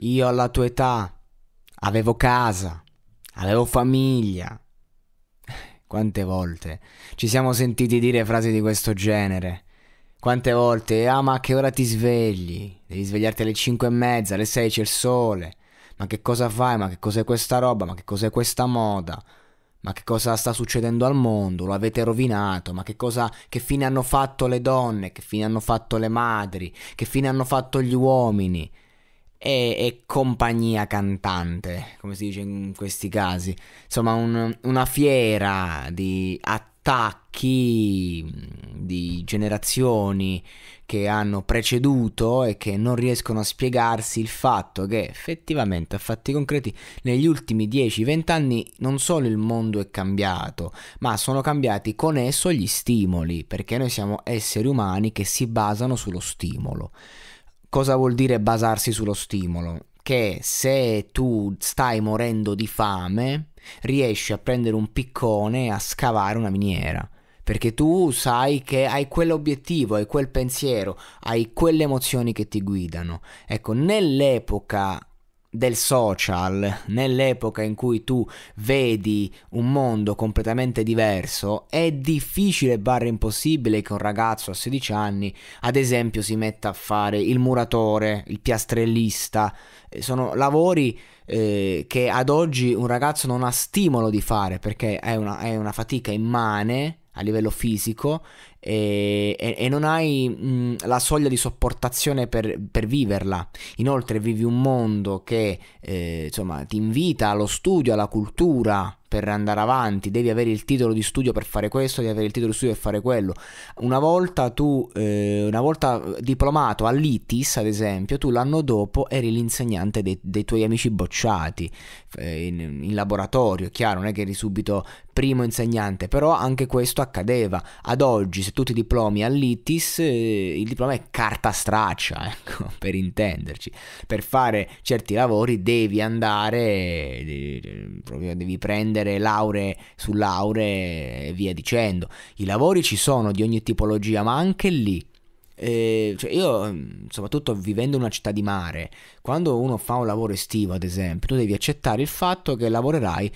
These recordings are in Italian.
Io alla tua età avevo casa, avevo famiglia. Quante volte ci siamo sentiti dire frasi di questo genere? Quante volte, ah ma a che ora ti svegli? Devi svegliarti alle 5 e mezza, alle 6 c'è il sole. Ma che cosa fai? Ma che cos'è questa roba? Ma che cos'è questa moda? Ma che cosa sta succedendo al mondo? Lo avete rovinato? Ma che cosa che fine hanno fatto le donne? Che fine hanno fatto le madri? Che fine hanno fatto gli uomini? e, e, compagnia cantante, come si dice in questi casi. Insomma, un, una fiera di attacchi mm, di generazioni che hanno preceduto e che non riescono a spiegarsi il fatto che effettivamente a fatti concreti negli ultimi 10-20 anni non solo il mondo è cambiato, ma sono cambiati con esso gli stimoli, perché noi siamo esseri umani che si basano sullo stimolo cosa vuol dire basarsi sullo stimolo? Che se tu stai morendo di fame, riesci a prendere un piccone e a scavare una miniera. Perché tu sai che hai quell'obiettivo, hai quel pensiero, hai quelle emozioni che ti guidano. Ecco, nell'epoca del social, nell'epoca in cui tu vedi un mondo completamente diverso, è difficile barra impossibile che un ragazzo a 16 anni, ad esempio, si metta a fare il muratore, il piastrellista. Eh, sono lavori eh, che ad oggi un ragazzo non ha stimolo di fare perché è una, è una fatica immane a livello fisico e, e, e non hai mh, mm, la soglia di sopportazione per, per, viverla. Inoltre vivi un mondo che eh, insomma, ti invita allo studio, alla cultura per andare avanti, devi avere il titolo di studio per fare questo, devi avere il titolo di studio per fare quello. Una volta tu, eh, una volta diplomato all'ITIS ad esempio, tu l'anno dopo eri l'insegnante dei, dei tuoi amici bocciati eh, in, in laboratorio, chiaro, non è che eri subito primo insegnante, però anche questo accadeva. Ad oggi, se tu ti diplomi all'ITIS, eh, il diploma è carta straccia, ecco, per intenderci. Per fare certi lavori devi andare, eh, proprio devi prendere lauree su lauree e via dicendo. I lavori ci sono di ogni tipologia, ma anche lì eh, cioè io, soprattutto vivendo in una città di mare, quando uno fa un lavoro estivo, ad esempio, tu devi accettare il fatto che lavorerai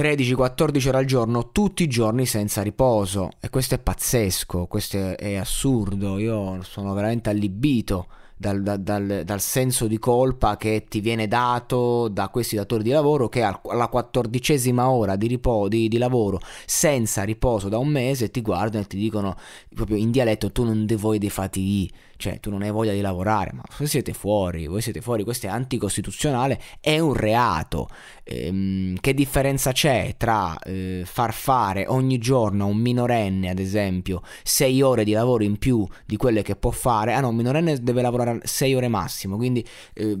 13-14 ore al giorno, tutti i giorni senza riposo. E questo è pazzesco, questo è, è assurdo, io sono veramente allibito dal, dal, dal, senso di colpa che ti viene dato da questi datori di lavoro che alla quattordicesima ora di, ripo- di, di lavoro senza riposo da un mese ti guardano e ti dicono proprio in dialetto tu non devi dei fatighi, cioè tu non hai voglia di lavorare, ma voi siete fuori, voi siete fuori, questo è anticostituzionale, è un reato. Ehm, che differenza c'è tra eh, far fare ogni giorno a un minorenne, ad esempio, sei ore di lavoro in più di quelle che può fare? Ah no, un minorenne deve lavorare ore, 6 ore massimo, quindi eh,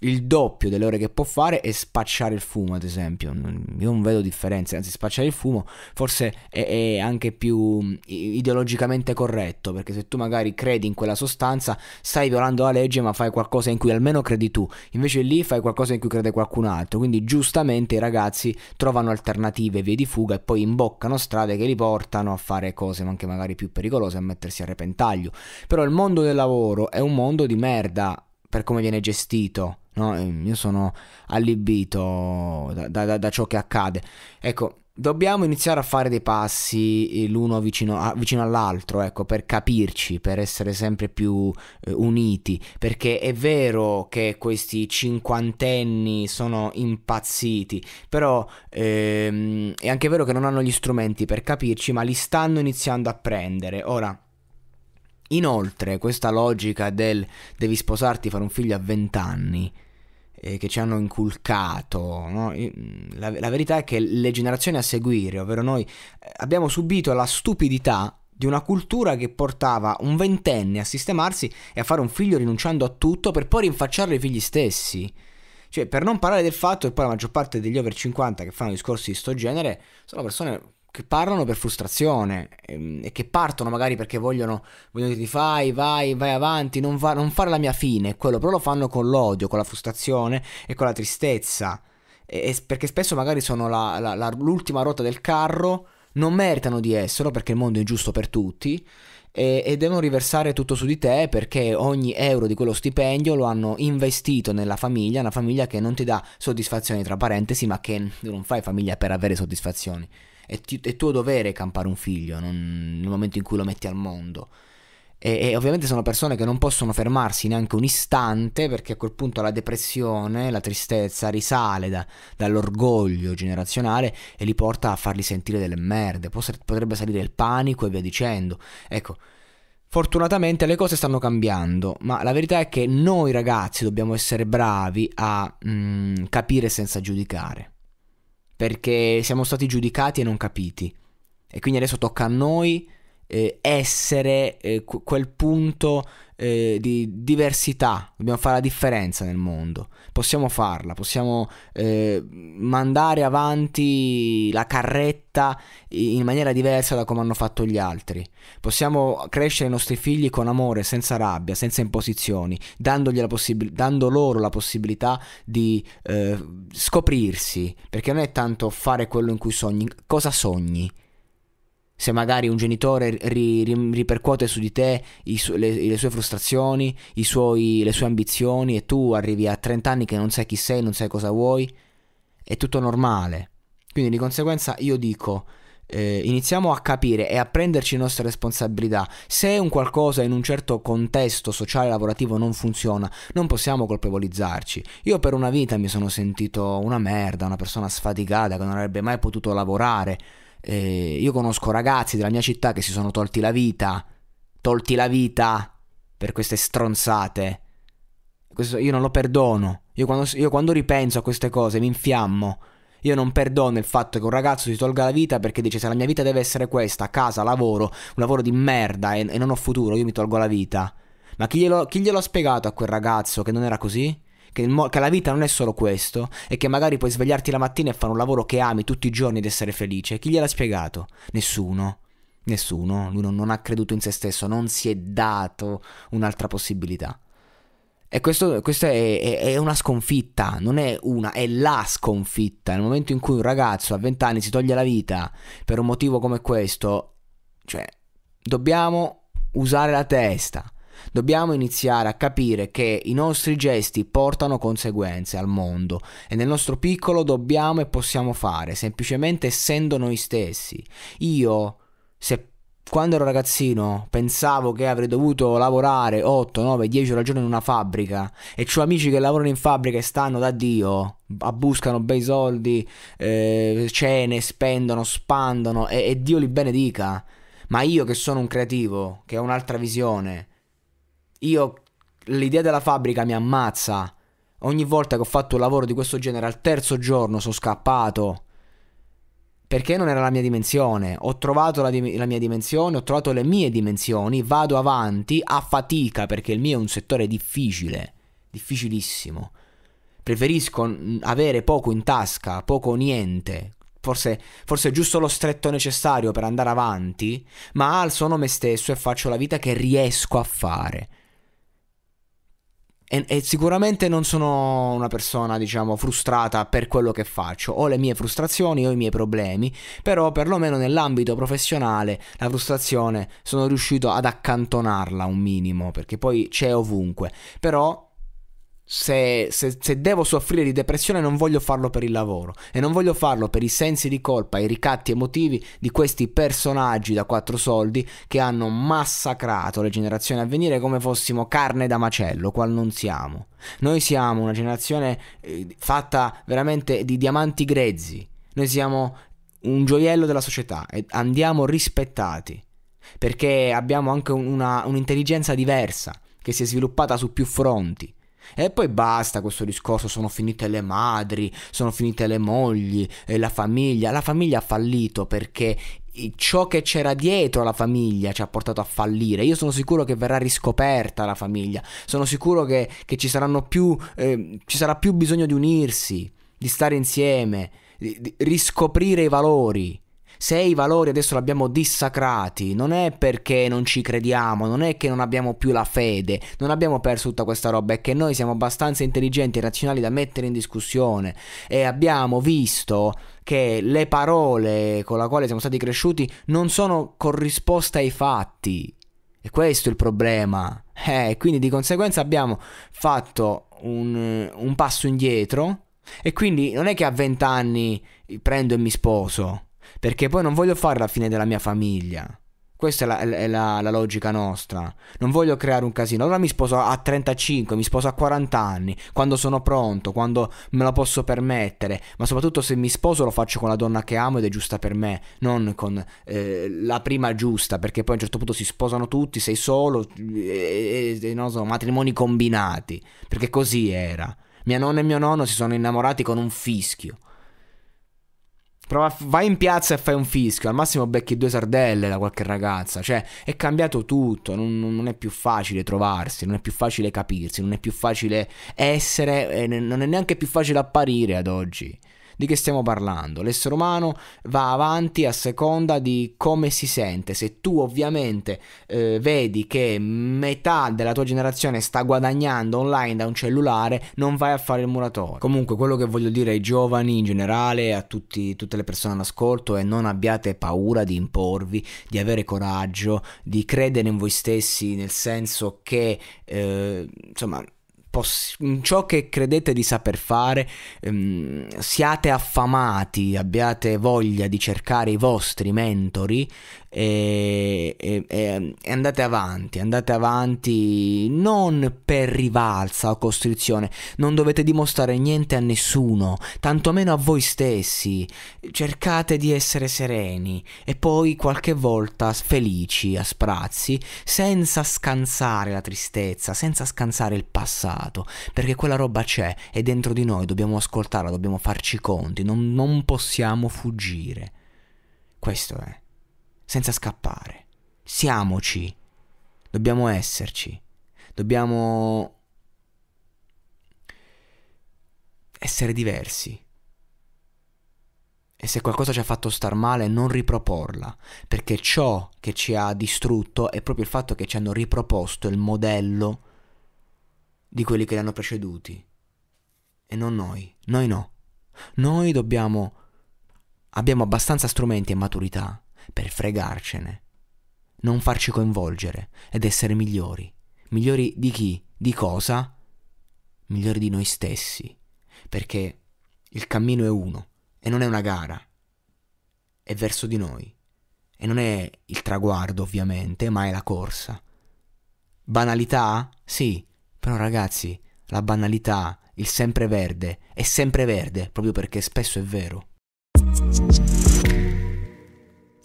il doppio delle ore che può fare è spacciare il fumo, ad esempio. Io non vedo differenze, anzi spacciare il fumo forse è, è anche più mm, ideologicamente corretto, perché se tu magari credi in quella sostanza, stai violando la legge, ma fai qualcosa in cui almeno credi tu, invece lì fai qualcosa in cui crede qualcun altro, quindi giustamente i ragazzi trovano alternative, vie di fuga e poi imboccano strade che li portano a fare cose anche magari più pericolose, a mettersi a repentaglio. Però il mondo del lavoro è un mondo mondo di merda per come viene gestito. No? Ehm, io sono allibito da, da, da ciò che accade. Ecco, dobbiamo iniziare a fare dei passi l'uno vicino, a, vicino all'altro, ecco, per capirci, per essere sempre più eh, uniti, perché è vero che questi cinquantenni sono impazziti, però ehm, è anche vero che non hanno gli strumenti per capirci, ma li stanno iniziando a prendere. Ora, Inoltre, questa logica del devi sposarti, e fare un figlio a 20 anni eh, che ci hanno inculcato, no? la, la, verità è che le generazioni a seguire, ovvero noi, eh, abbiamo subito la stupidità di una cultura che portava un ventenne a sistemarsi e a fare un figlio rinunciando a tutto per poi rinfacciarlo ai figli stessi. Cioè, per non parlare del fatto che poi la maggior parte degli over 50 che fanno discorsi di sto genere sono persone che parlano per frustrazione ehm, e che partono magari perché vogliono, vogliono dirti fai, vai, vai avanti, non, va, non fare la mia fine, quello, però lo fanno con l'odio, con la frustrazione e con la tristezza. E, e perché spesso magari sono la, la, la, l'ultima ruota del carro, non meritano di esserlo perché il mondo è ingiusto per tutti e, e, devono riversare tutto su di te perché ogni euro di quello stipendio lo hanno investito nella famiglia, una famiglia che non ti dà soddisfazioni tra parentesi ma che non fai famiglia per avere soddisfazioni. È, ti, è tuo dovere campare un figlio non, nel momento in cui lo metti al mondo. E, e, ovviamente sono persone che non possono fermarsi neanche un istante perché a quel punto la depressione, la tristezza risale da, dall'orgoglio generazionale e li porta a farli sentire delle merde. potrebbe salire il panico e via dicendo. Ecco. Fortunatamente le cose stanno cambiando, ma la verità è che noi ragazzi dobbiamo essere bravi a mm, capire senza giudicare perché siamo stati giudicati e non capiti. E quindi adesso tocca a noi eh, essere eh, quel punto eh, di diversità, dobbiamo fare la differenza nel mondo, possiamo farla, possiamo eh, mandare avanti la carretta in maniera diversa da come hanno fatto gli altri, possiamo crescere i nostri figli con amore, senza rabbia, senza imposizioni, dando loro la possibilità di eh, scoprirsi, perché non è tanto fare quello in cui sogni, cosa sogni? se magari un genitore ri, ri, ripercuote su di te su, le, le, sue frustrazioni, suoi, le sue ambizioni e tu arrivi a 30 anni che non sai chi sei, non sai cosa vuoi, è tutto normale. Quindi di conseguenza io dico, eh, iniziamo a capire e a prenderci le nostre responsabilità. Se un qualcosa in un certo contesto sociale e lavorativo non funziona, non possiamo colpevolizzarci. Io per una vita mi sono sentito una merda, una persona sfaticata che non avrebbe mai potuto lavorare eh, io conosco ragazzi della mia città che si sono tolti la vita, tolti la vita per queste stronzate. Questo io non lo perdono. Io quando, io quando ripenso a queste cose mi infiammo. Io non perdono il fatto che un ragazzo si tolga la vita perché dice se la mia vita deve essere questa, casa, lavoro, un lavoro di merda e, e non ho futuro, io mi tolgo la vita. Ma chi glielo, chi glielo ha spiegato a quel ragazzo che non era così? che, che, la vita non è solo questo e che magari puoi svegliarti la mattina e fare un lavoro che ami tutti i giorni ed essere felice. Chi gliel'ha spiegato? Nessuno. Nessuno. Lui non, non ha creduto in se stesso, non si è dato un'altra possibilità. E questo, questo è, è, è, una sconfitta, non è una, è la sconfitta. Nel momento in cui un ragazzo a 20 anni si toglie la vita per un motivo come questo, cioè, dobbiamo usare la testa. Dobbiamo iniziare a capire che i nostri gesti portano conseguenze al mondo e nel nostro piccolo dobbiamo e possiamo fare, semplicemente essendo noi stessi. Io, se quando ero ragazzino pensavo che avrei dovuto lavorare 8, 9, 10 ore al giorno in una fabbrica e ho amici che lavorano in fabbrica e stanno da Dio, buscano bei soldi, eh, cene, spendono, spandono e, e Dio li benedica. Ma io che sono un creativo, che ho un'altra visione, io l'idea della fabbrica mi ammazza. Ogni volta che ho fatto un lavoro di questo genere al terzo giorno sono scappato. Perché non era la mia dimensione. Ho trovato la, di- la mia dimensione, ho trovato le mie dimensioni, vado avanti a fatica perché il mio è un settore difficile, difficilissimo. Preferisco avere poco in tasca, poco o niente, Forse, forse, è giusto lo stretto necessario per andare avanti, ma alzo me stesso e faccio la vita che riesco a fare. E, e, sicuramente non sono una persona, diciamo, frustrata per quello che faccio. Ho le mie frustrazioni, ho i miei problemi, però perlomeno nell'ambito professionale la frustrazione sono riuscito ad accantonarla un minimo, perché poi c'è ovunque. Però se, se, se, devo soffrire di depressione non voglio farlo per il lavoro e non voglio farlo per i sensi di colpa, i ricatti emotivi di questi personaggi da quattro soldi che hanno massacrato le generazioni a venire come fossimo carne da macello, qual non siamo. Noi siamo una generazione eh, fatta veramente di diamanti grezzi, noi siamo un gioiello della società e andiamo rispettati perché abbiamo anche una, un'intelligenza diversa che si è sviluppata su più fronti e poi basta questo discorso, sono finite le madri, sono finite le mogli, eh, la famiglia. La famiglia ha fallito perché eh, ciò che c'era dietro la famiglia ci ha portato a fallire. Io sono sicuro che verrà riscoperta la famiglia, sono sicuro che, che ci, più, eh, ci sarà più bisogno di unirsi, di stare insieme, di, di riscoprire i valori se i valori adesso li abbiamo dissacrati, non è perché non ci crediamo, non è che non abbiamo più la fede, non abbiamo perso tutta questa roba, è che noi siamo abbastanza intelligenti e razionali da mettere in discussione e abbiamo visto che le parole con le quali siamo stati cresciuti non sono corrisposte ai fatti. E questo è il problema. Eh, quindi di conseguenza abbiamo fatto un, un passo indietro e quindi non è che a vent'anni prendo e mi sposo. Perché poi non voglio fare la fine della mia famiglia. Questa è, la, è la, la, logica nostra. Non voglio creare un casino. Allora mi sposo a 35, mi sposo a 40 anni, quando sono pronto, quando me la posso permettere. Ma soprattutto se mi sposo lo faccio con la donna che amo ed è giusta per me, non con eh, la prima giusta, perché poi a un certo punto si sposano tutti, sei solo, e, eh, e, eh, non so, matrimoni combinati. Perché così era. Mia nonna e mio nonno si sono innamorati con un fischio. Prova, vai in piazza e fai un fischio, al massimo becchi due sardelle da qualche ragazza, cioè è cambiato tutto, non, non, è più facile trovarsi, non è più facile capirsi, non è più facile essere, eh, non è neanche più facile apparire ad oggi. Di che stiamo parlando? L'essere umano va avanti a seconda di come si sente. Se tu ovviamente eh, vedi che metà della tua generazione sta guadagnando online da un cellulare, non vai a fare il muratore. Comunque quello che voglio dire ai giovani in generale, a tutti, tutte le persone all'ascolto, è non abbiate paura di imporvi, di avere coraggio, di credere in voi stessi, nel senso che, eh, insomma, Mm, ciò che credete di saper fare, ehm, siate affamati, abbiate voglia di cercare i vostri mentori e, e, e, andate avanti, andate avanti non per rivalsa o costrizione, non dovete dimostrare niente a nessuno, tantomeno a voi stessi, cercate di essere sereni e poi qualche volta felici a sprazzi, senza scansare la tristezza, senza scansare il passato, perché quella roba c'è, è dentro di noi, dobbiamo ascoltarla, dobbiamo farci conti, non, non possiamo fuggire. Questo è senza scappare. Siamoci, dobbiamo esserci, dobbiamo essere diversi. E se qualcosa ci ha fatto star male, non riproporla, perché ciò che ci ha distrutto è proprio il fatto che ci hanno riproposto il modello di quelli che li hanno preceduti. E non noi, noi no. Noi dobbiamo... abbiamo abbastanza strumenti e maturità per fregarcene, non farci coinvolgere ed essere migliori. Migliori di chi? Di cosa? Migliori di noi stessi, perché il cammino è uno e non è una gara, è verso di noi e non è il traguardo ovviamente, ma è la corsa. Banalità? Sì, però ragazzi, la banalità, il sempreverde, è sempre verde proprio perché spesso è vero.